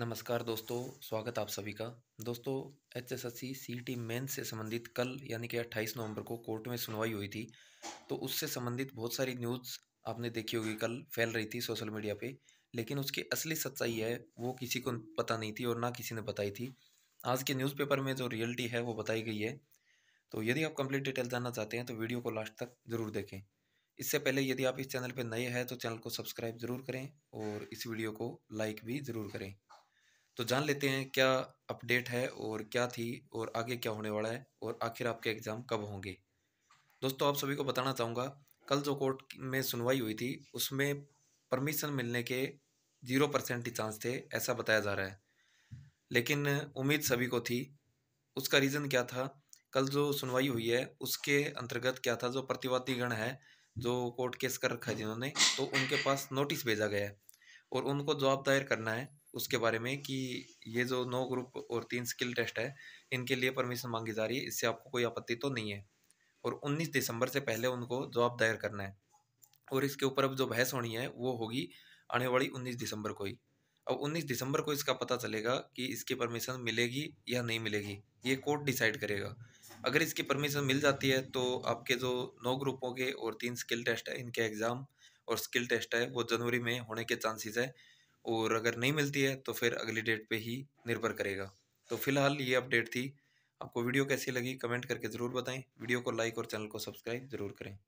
नमस्कार दोस्तों स्वागत आप सभी का दोस्तों H S S C C T main से संबंधित कल यानी कि 28 नवंबर को कोर्ट में सुनवाई हुई थी तो उससे संबंधित बहुत सारी न्यूज़ आपने देखी होगी कल फैल रही थी सोशल मीडिया पे लेकिन उसकी असली सच्चाई है वो किसी को पता नहीं थी और ना किसी ने बताई थी आज के न्यूज़पेपर में जो रियलिटी है वो बताई गई है तो यदि आप कंप्लीट डिटेल जानना चाहते हैं तो वीडियो को लास्ट तक ज़रूर देखें इससे पहले यदि आप इस चैनल पर नए हैं तो चैनल को सब्सक्राइब ज़रूर करें और इस वीडियो को लाइक भी ज़रूर करें तो जान लेते हैं क्या अपडेट है और क्या थी और आगे क्या होने वाला है और आखिर आपके एग्ज़ाम कब होंगे दोस्तों आप सभी को बताना चाहूँगा कल जो कोर्ट में सुनवाई हुई थी उसमें परमिशन मिलने के जीरो परसेंट ही चांस थे ऐसा बताया जा रहा है लेकिन उम्मीद सभी को थी उसका रीज़न क्या था कल जो सुनवाई हुई है उसके अंतर्गत क्या था जो प्रतिवादीगण है जो कोर्ट केस कर रखा है जिन्होंने तो उनके पास नोटिस भेजा गया है और उनको जवाब दायर करना है उसके बारे में कि ये जो नौ ग्रुप और तीन स्किल टेस्ट है इनके लिए परमिशन मांगी जा रही है इससे आपको कोई आपत्ति तो नहीं है और 19 दिसंबर से पहले उनको जवाब दायर करना है और इसके ऊपर अब जो बहस होनी है वो होगी आने वाली 19 दिसंबर को ही अब 19 दिसंबर को इसका पता चलेगा कि इसकी परमिशन मिलेगी या नहीं मिलेगी ये कोर्ट डिसाइड करेगा अगर इसकी परमिशन मिल जाती है तो आपके जो नौ ग्रुपों के और तीन स्किल टेस्ट है इनके एग्ज़ाम और स्किल टेस्ट है वो जनवरी में होने के चांसेस है और अगर नहीं मिलती है तो फिर अगली डेट पे ही निर्भर करेगा तो फिलहाल ये अपडेट थी आपको वीडियो कैसी लगी कमेंट करके ज़रूर बताएं वीडियो को लाइक और चैनल को सब्सक्राइब ज़रूर करें